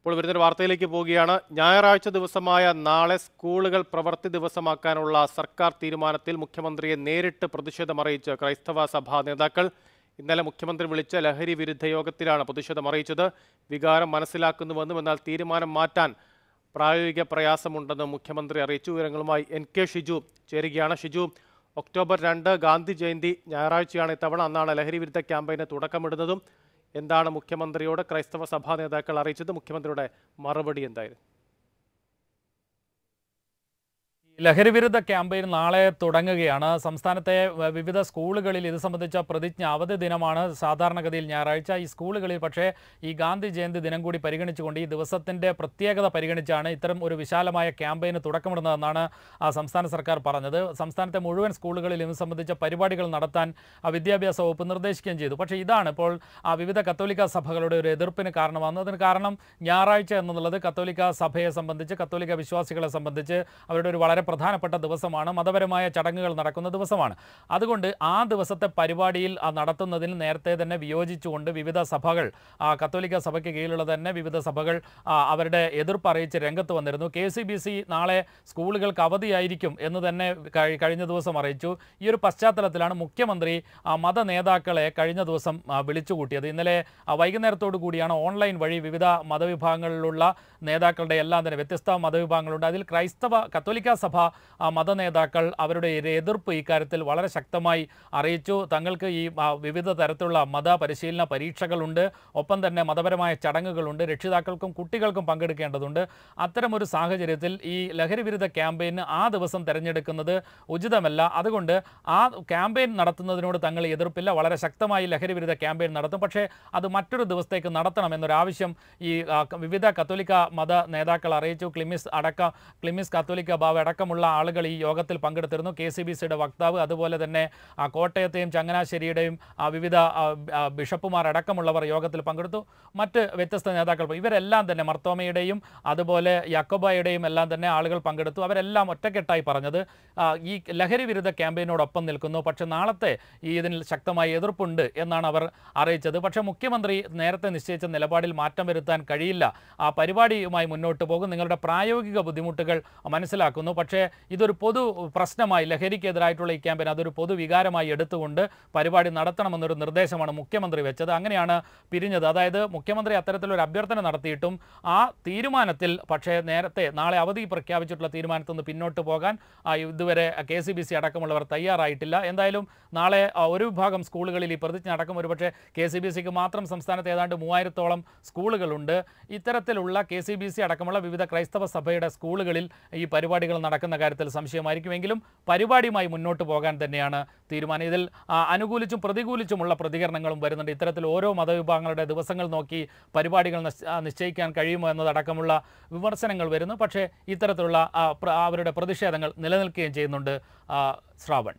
ഇപ്പോൾ വരുന്നൊരു വാർത്തയിലേക്ക് പോവുകയാണ് ഞായറാഴ്ച ദിവസമായ നാളെ സ്കൂളുകൾ പ്രവൃത്തി ദിവസമാക്കാനുള്ള സർക്കാർ തീരുമാനത്തിൽ മുഖ്യമന്ത്രിയെ നേരിട്ട് പ്രതിഷേധമറിയിച്ച് ക്രൈസ്തവ സഭാ നേതാക്കൾ ഇന്നലെ മുഖ്യമന്ത്രി വിളിച്ച ലഹരി വിരുദ്ധ യോഗത്തിലാണ് പ്രതിഷേധമറിയിച്ചത് വികാരം മനസ്സിലാക്കുന്നുവെന്നും എന്നാൽ തീരുമാനം മാറ്റാൻ പ്രായോഗിക പ്രയാസമുണ്ടെന്നും മുഖ്യമന്ത്രി അറിയിച്ചു വിവരങ്ങളുമായി എൻ കെ ഷിജു ചേരുകയാണ് ഷിജു ഒക്ടോബർ രണ്ട് ഗാന്ധി ജയന്തി ഞായറാഴ്ചയാണ് ഇത്തവണ അന്നാണ് ലഹരി വിരുദ്ധ ക്യാമ്പയിന് തുടക്കമിടുന്നതും എന്താണ് മുഖ്യമന്ത്രിയോട് ക്രൈസ്തവ സഭാ നേതാക്കൾ അറിയിച്ചത് മുഖ്യമന്ത്രിയുടെ മറുപടി എന്തായിരുന്നു ലഹരിവിരുദ്ധ ക്യാമ്പയിൻ നാളെ തുടങ്ങുകയാണ് സംസ്ഥാനത്തെ വിവിധ സ്കൂളുകളിൽ ഇത് സംബന്ധിച്ച പ്രതിജ്ഞ അവധി ദിനമാണ് സാധാരണഗതിയിൽ ഞായറാഴ്ച ഈ സ്കൂളുകളിൽ പക്ഷേ ഈ ഗാന്ധി ജയന്തി ദിനം കൂടി പരിഗണിച്ചുകൊണ്ട് ഈ ദിവസത്തിൻ്റെ പ്രത്യേകത പരിഗണിച്ചാണ് ഇത്തരം ഒരു വിശാലമായ ക്യാമ്പയിന് തുടക്കമിടുന്നതെന്നാണ് സംസ്ഥാന സർക്കാർ പറഞ്ഞത് സംസ്ഥാനത്തെ മുഴുവൻ സ്കൂളുകളിൽ ഇത് സംബന്ധിച്ച പരിപാടികൾ നടത്താൻ ആ വിദ്യാഭ്യാസ വകുപ്പ് നിർദ്ദേശിക്കുകയും ചെയ്തു പക്ഷേ ഇതാണ് ഇപ്പോൾ ആ വിവിധ കത്തോലിക്ക സഭകളുടെ ഒരു എതിർപ്പിന് കാരണമാകുന്നത് അതിന് കാരണം ഞായറാഴ്ച എന്നുള്ളത് കത്തോലിക്ക സഭയെ സംബന്ധിച്ച് കത്തോലിക്ക വിശ്വാസികളെ സംബന്ധിച്ച് അവരുടെ ഒരു വളരെ പ്രധാനപ്പെട്ട ദിവസമാണ് മതപരമായ ചടങ്ങുകൾ നടക്കുന്ന ദിവസമാണ് അതുകൊണ്ട് ആ ദിവസത്തെ പരിപാടിയിൽ നടത്തുന്നതിന് നേരത്തെ തന്നെ വിയോജിച്ചുകൊണ്ട് വിവിധ സഭകൾ കത്തോലിക്ക സഭയ്ക്ക് കീഴിലുള്ള തന്നെ വിവിധ സഭകൾ അവരുടെ എതിർപ്പ് അറിയിച്ച് രംഗത്ത് വന്നിരുന്നു കെ നാളെ സ്കൂളുകൾക്ക് അവധിയായിരിക്കും എന്ന് തന്നെ കഴിഞ്ഞ ദിവസം അറിയിച്ചു ഈ ഒരു പശ്ചാത്തലത്തിലാണ് മുഖ്യമന്ത്രി മത നേതാക്കളെ കഴിഞ്ഞ ദിവസം വിളിച്ചുകൂട്ടിയത് ഇന്നലെ വൈകുന്നേരത്തോടു കൂടിയാണ് ഓൺലൈൻ വഴി വിവിധ മതവിഭാഗങ്ങളിലുള്ള നേതാക്കളുടെ എല്ലാം തന്നെ വ്യത്യസ്ത മതവിഭാഗങ്ങളുണ്ട് അതിൽ ക്രൈസ്തവ കത്തോലിക്ക സഭ മത നേതാക്കൾ അവരുടെ എതിർപ്പ് ഇക്കാര്യത്തിൽ വളരെ ശക്തമായി അറിയിച്ചു തങ്ങൾക്ക് ഈ വിവിധ തരത്തിലുള്ള മത പരിശീലന പരീക്ഷകളുണ്ട് ഒപ്പം തന്നെ മതപരമായ ചടങ്ങുകളുണ്ട് രക്ഷിതാക്കൾക്കും കുട്ടികൾക്കും പങ്കെടുക്കേണ്ടതുണ്ട് അത്തരമൊരു സാഹചര്യത്തിൽ ഈ ലഹരി വിരുദ്ധ ക്യാമ്പയിന് ആ ദിവസം തിരഞ്ഞെടുക്കുന്നത് ഉചിതമല്ല അതുകൊണ്ട് ആ ക്യാമ്പയിൻ നടത്തുന്നതിനോട് തങ്ങൾ എതിർപ്പില്ല വളരെ ശക്തമായി ലഹരി വിരുദ്ധ ക്യാമ്പയിൻ നടത്തും പക്ഷേ അത് മറ്റൊരു ദിവസത്തേക്ക് നടത്തണം എന്നൊരാവശ്യം ഈ വിവിധ കത്തോലിക്ക മത നേതാക്കൾ അറിയിച്ചു ക്ലിമിസ് അടക്കം ക്ലിമിസ് കത്തോലിക്ക ബാവ അടക്കം അടക്കമുള്ള ആളുകൾ ഈ യോഗത്തിൽ പങ്കെടുത്തിരുന്നു കെ സി ബി സിയുടെ വക്താവ് അതുപോലെ തന്നെ കോട്ടയത്തെയും ചങ്ങനാശ്ശേരിയുടെയും വിവിധ ബിഷപ്പുമാർ അടക്കമുള്ളവർ യോഗത്തിൽ പങ്കെടുത്തു മറ്റ് വ്യത്യസ്ത നേതാക്കൾ ഇവരെല്ലാം തന്നെ മർത്തോമയുടെയും അതുപോലെ യക്കോബായുടെയും എല്ലാം തന്നെ ആളുകൾ പങ്കെടുത്തു അവരെല്ലാം ഒറ്റക്കെട്ടായി പറഞ്ഞത് ഈ ലഹരി വിരുദ്ധ ക്യാമ്പയിനോടൊപ്പം നിൽക്കുന്നു പക്ഷെ നാളത്തെ ഈ ഇതിന് ശക്തമായ എതിർപ്പുണ്ട് എന്നാണ് അവർ അറിയിച്ചത് പക്ഷേ മുഖ്യമന്ത്രി നേരത്തെ നിശ്ചയിച്ച നിലപാടിൽ മാറ്റം വരുത്താൻ കഴിയില്ല ആ പരിപാടിയുമായി മുന്നോട്ട് പോകും നിങ്ങളുടെ പ്രായോഗിക ബുദ്ധിമുട്ടുകൾ മനസ്സിലാക്കുന്നു പക്ഷേ പക്ഷേ ഇതൊരു പൊതു പ്രശ്നമായി ലഹരിക്കെതിരായിട്ടുള്ള ഈ ക്യാമ്പയിൻ അതൊരു പൊതു വികാരമായി എടുത്തുകൊണ്ട് പരിപാടി നടത്തണമെന്നൊരു നിർദ്ദേശമാണ് മുഖ്യമന്ത്രി വെച്ചത് അങ്ങനെയാണ് പിരിഞ്ഞത് അതായത് മുഖ്യമന്ത്രി അത്തരത്തിലൊരു അഭ്യർത്ഥന നടത്തിയിട്ടും ആ തീരുമാനത്തിൽ പക്ഷേ നേരത്തെ നാളെ അവധി പ്രഖ്യാപിച്ചിട്ടുള്ള തീരുമാനത്തിൽ നിന്ന് പിന്നോട്ട് പോകാൻ ഇതുവരെ കെ സി ബി സി അടക്കമുള്ളവർ തയ്യാറായിട്ടില്ല എന്തായാലും നാളെ ഒരു വിഭാഗം സ്കൂളുകളിൽ ഈ പ്രതിജ്ഞ അടക്കം ഒരുപക്ഷെ കെ സി ബി സിക്ക് മാത്രം സംസ്ഥാനത്ത് ഏതാണ്ട് മൂവായിരത്തോളം സ്കൂളുകളുണ്ട് ഇത്തരത്തിലുള്ള കെ സി ബി സി അടക്കമുള്ള വിവിധ ക്രൈസ്തവ സഭയുടെ സ്കൂളുകളിൽ ഈ പരിപാടികൾ നടക്കും നടക്കുന്ന കാര്യത്തിൽ സംശയമായിരിക്കുമെങ്കിലും പരിപാടിയുമായി മുന്നോട്ട് പോകാൻ തന്നെയാണ് തീരുമാനം ഇതിൽ അനുകൂലിച്ചും പ്രതികൂലിച്ചുമുള്ള പ്രതികരണങ്ങളും വരുന്നുണ്ട് ഇത്തരത്തിൽ ഓരോ മതവിഭാഗങ്ങളുടെ ദിവസങ്ങൾ നോക്കി പരിപാടികൾ നിശ്ചയിക്കാൻ കഴിയുമോ എന്നതടക്കമുള്ള വിമർശനങ്ങൾ വരുന്നു പക്ഷേ ഇത്തരത്തിലുള്ള അവരുടെ പ്രതിഷേധങ്ങൾ നിലനിൽക്കുകയും ചെയ്യുന്നുണ്ട് ശ്രാവൺ